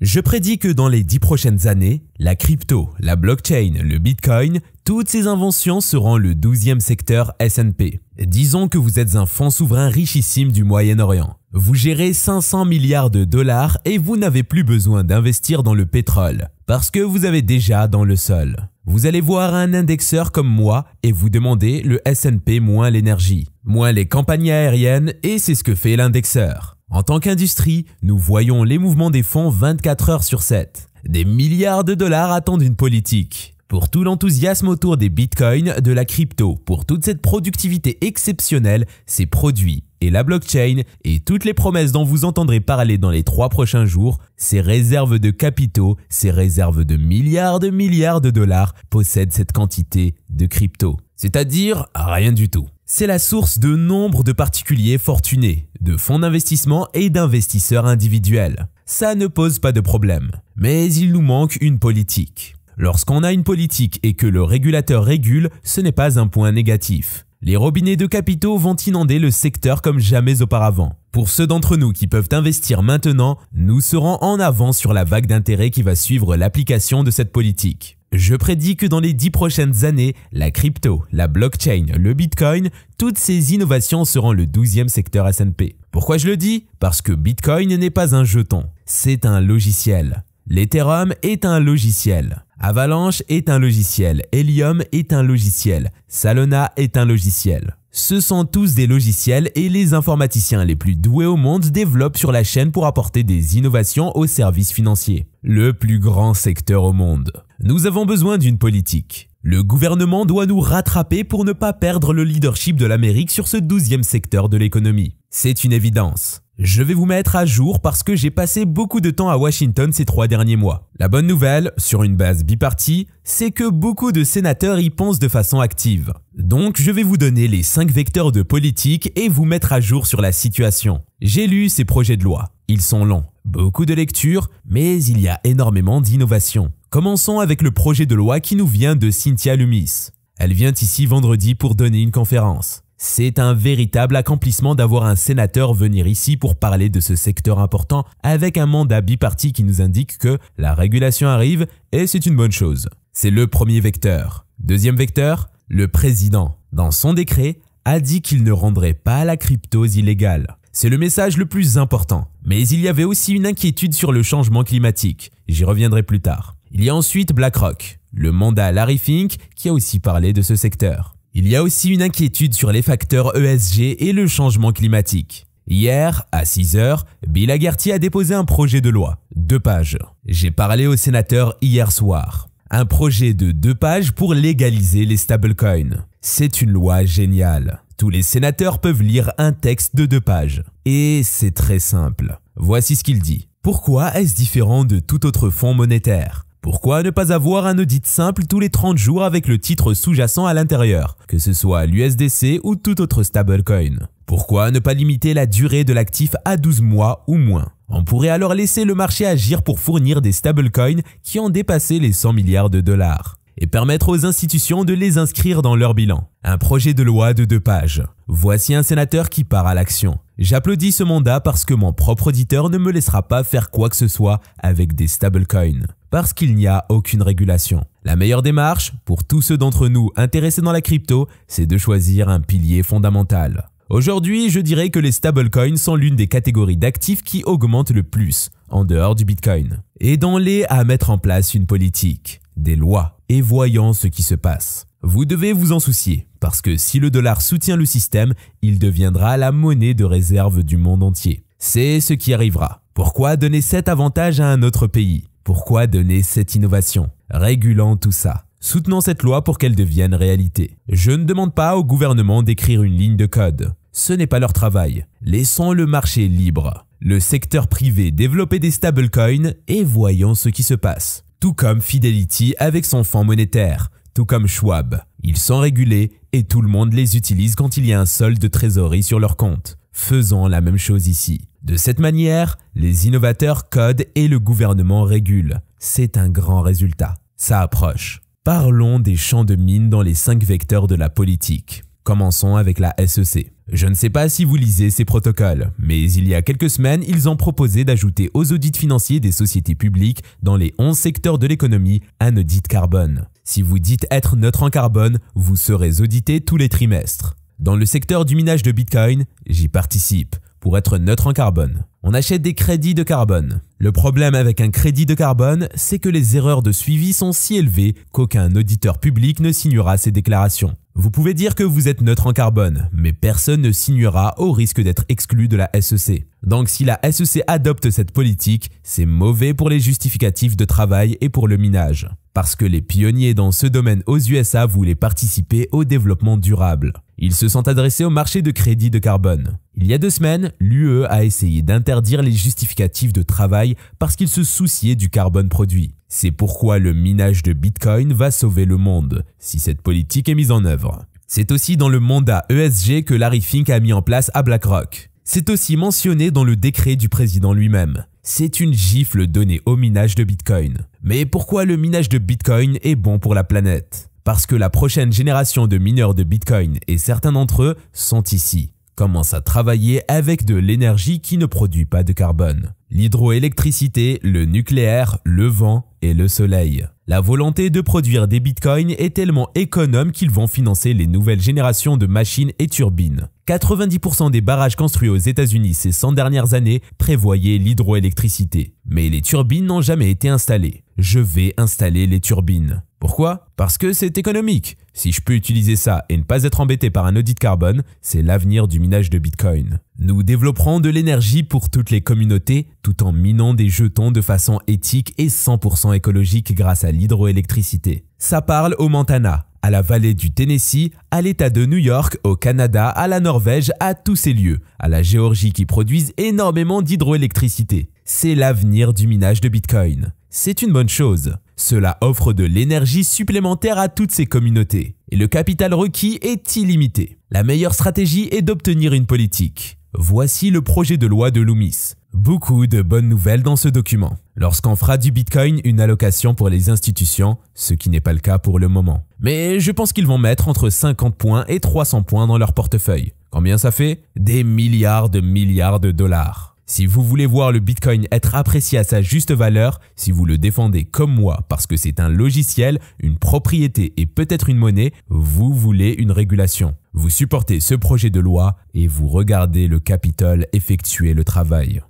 Je prédis que dans les dix prochaines années, la crypto, la blockchain, le bitcoin, toutes ces inventions seront le 12 secteur S&P. Disons que vous êtes un fonds souverain richissime du Moyen-Orient. Vous gérez 500 milliards de dollars et vous n'avez plus besoin d'investir dans le pétrole, parce que vous avez déjà dans le sol. Vous allez voir un indexeur comme moi et vous demandez le S&P moins l'énergie, moins les campagnes aériennes et c'est ce que fait l'indexeur. En tant qu'industrie, nous voyons les mouvements des fonds 24 heures sur 7. Des milliards de dollars attendent une politique. Pour tout l'enthousiasme autour des bitcoins, de la crypto, pour toute cette productivité exceptionnelle, ces produits et la blockchain et toutes les promesses dont vous entendrez parler dans les trois prochains jours, ces réserves de capitaux, ces réserves de milliards de milliards de dollars possèdent cette quantité de crypto. C'est-à-dire rien du tout. C'est la source de nombre de particuliers fortunés, de fonds d'investissement et d'investisseurs individuels. Ça ne pose pas de problème. Mais il nous manque une politique. Lorsqu'on a une politique et que le régulateur régule, ce n'est pas un point négatif. Les robinets de capitaux vont inonder le secteur comme jamais auparavant. Pour ceux d'entre nous qui peuvent investir maintenant, nous serons en avant sur la vague d'intérêt qui va suivre l'application de cette politique. Je prédis que dans les dix prochaines années, la crypto, la blockchain, le bitcoin, toutes ces innovations seront le 12 secteur S&P. Pourquoi je le dis Parce que bitcoin n'est pas un jeton, c'est un logiciel. L'Ethereum est un logiciel. Avalanche est un logiciel. Helium est un logiciel. Salona est un logiciel. Ce sont tous des logiciels et les informaticiens les plus doués au monde développent sur la chaîne pour apporter des innovations aux services financiers. Le plus grand secteur au monde. Nous avons besoin d'une politique. Le gouvernement doit nous rattraper pour ne pas perdre le leadership de l'Amérique sur ce douzième secteur de l'économie. C'est une évidence. Je vais vous mettre à jour parce que j'ai passé beaucoup de temps à Washington ces trois derniers mois. La bonne nouvelle, sur une base bipartie, c'est que beaucoup de sénateurs y pensent de façon active. Donc je vais vous donner les 5 vecteurs de politique et vous mettre à jour sur la situation. J'ai lu ces projets de loi. Ils sont longs. Beaucoup de lectures, mais il y a énormément d'innovations. Commençons avec le projet de loi qui nous vient de Cynthia Lumis. Elle vient ici vendredi pour donner une conférence. C'est un véritable accomplissement d'avoir un sénateur venir ici pour parler de ce secteur important avec un mandat biparti qui nous indique que la régulation arrive et c'est une bonne chose. C'est le premier vecteur. Deuxième vecteur, le président, dans son décret, a dit qu'il ne rendrait pas la cryptose illégale. C'est le message le plus important. Mais il y avait aussi une inquiétude sur le changement climatique. J'y reviendrai plus tard. Il y a ensuite BlackRock, le mandat Larry Fink, qui a aussi parlé de ce secteur. Il y a aussi une inquiétude sur les facteurs ESG et le changement climatique. Hier, à 6 h Bill Agarty a déposé un projet de loi, deux pages. J'ai parlé au sénateur hier soir. Un projet de deux pages pour légaliser les stablecoins. C'est une loi géniale. Tous les sénateurs peuvent lire un texte de deux pages. Et c'est très simple. Voici ce qu'il dit. Pourquoi est-ce différent de tout autre fonds monétaire pourquoi ne pas avoir un audit simple tous les 30 jours avec le titre sous-jacent à l'intérieur, que ce soit l'USDC ou tout autre stablecoin Pourquoi ne pas limiter la durée de l'actif à 12 mois ou moins On pourrait alors laisser le marché agir pour fournir des stablecoins qui ont dépassé les 100 milliards de dollars et permettre aux institutions de les inscrire dans leur bilan. Un projet de loi de deux pages. Voici un sénateur qui part à l'action. J'applaudis ce mandat parce que mon propre auditeur ne me laissera pas faire quoi que ce soit avec des stablecoins. Parce qu'il n'y a aucune régulation. La meilleure démarche, pour tous ceux d'entre nous intéressés dans la crypto, c'est de choisir un pilier fondamental. Aujourd'hui, je dirais que les stablecoins sont l'une des catégories d'actifs qui augmentent le plus, en dehors du Bitcoin. Aidons-les à mettre en place une politique des lois et voyant ce qui se passe. Vous devez vous en soucier, parce que si le dollar soutient le système, il deviendra la monnaie de réserve du monde entier. C'est ce qui arrivera. Pourquoi donner cet avantage à un autre pays Pourquoi donner cette innovation Régulant tout ça. Soutenons cette loi pour qu'elle devienne réalité. Je ne demande pas au gouvernement d'écrire une ligne de code. Ce n'est pas leur travail. Laissons le marché libre. Le secteur privé développer des stablecoins et voyons ce qui se passe tout comme Fidelity avec son fonds monétaire, tout comme Schwab. Ils sont régulés et tout le monde les utilise quand il y a un solde de trésorerie sur leur compte. Faisons la même chose ici. De cette manière, les innovateurs codent et le gouvernement régule. C'est un grand résultat. Ça approche. Parlons des champs de mines dans les cinq vecteurs de la politique. Commençons avec la SEC. Je ne sais pas si vous lisez ces protocoles, mais il y a quelques semaines, ils ont proposé d'ajouter aux audits financiers des sociétés publiques dans les 11 secteurs de l'économie un audit carbone. Si vous dites être neutre en carbone, vous serez audité tous les trimestres. Dans le secteur du minage de Bitcoin, j'y participe pour être neutre en carbone on achète des crédits de carbone. Le problème avec un crédit de carbone, c'est que les erreurs de suivi sont si élevées qu'aucun auditeur public ne signera ces déclarations. Vous pouvez dire que vous êtes neutre en carbone, mais personne ne signera au risque d'être exclu de la SEC. Donc si la SEC adopte cette politique, c'est mauvais pour les justificatifs de travail et pour le minage, parce que les pionniers dans ce domaine aux USA voulaient participer au développement durable. Ils se sont adressés au marché de crédit de carbone. Il y a deux semaines, l'UE a essayé d'interdire dire les justificatifs de travail parce qu'ils se souciaient du carbone produit. C'est pourquoi le minage de Bitcoin va sauver le monde, si cette politique est mise en œuvre. C'est aussi dans le mandat ESG que Larry Fink a mis en place à BlackRock. C'est aussi mentionné dans le décret du président lui-même. C'est une gifle donnée au minage de Bitcoin. Mais pourquoi le minage de Bitcoin est bon pour la planète Parce que la prochaine génération de mineurs de Bitcoin et certains d'entre eux sont ici commence à travailler avec de l'énergie qui ne produit pas de carbone. L'hydroélectricité, le nucléaire, le vent et le soleil. La volonté de produire des bitcoins est tellement économe qu'ils vont financer les nouvelles générations de machines et turbines. 90% des barrages construits aux États-Unis ces 100 dernières années prévoyaient l'hydroélectricité. Mais les turbines n'ont jamais été installées. Je vais installer les turbines. Pourquoi Parce que c'est économique. Si je peux utiliser ça et ne pas être embêté par un audit carbone, c'est l'avenir du minage de Bitcoin. Nous développerons de l'énergie pour toutes les communautés tout en minant des jetons de façon éthique et 100% écologique grâce à l'hydroélectricité. Ça parle au Montana, à la vallée du Tennessee, à l'État de New York, au Canada, à la Norvège, à tous ces lieux, à la Géorgie qui produisent énormément d'hydroélectricité. C'est l'avenir du minage de Bitcoin. C'est une bonne chose. Cela offre de l'énergie supplémentaire à toutes ces communautés, et le capital requis est illimité. La meilleure stratégie est d'obtenir une politique. Voici le projet de loi de Loomis. Beaucoup de bonnes nouvelles dans ce document. Lorsqu'on fera du Bitcoin une allocation pour les institutions, ce qui n'est pas le cas pour le moment. Mais je pense qu'ils vont mettre entre 50 points et 300 points dans leur portefeuille. Combien ça fait Des milliards de milliards de dollars. Si vous voulez voir le Bitcoin être apprécié à sa juste valeur, si vous le défendez comme moi parce que c'est un logiciel, une propriété et peut-être une monnaie, vous voulez une régulation. Vous supportez ce projet de loi et vous regardez le Capitole effectuer le travail.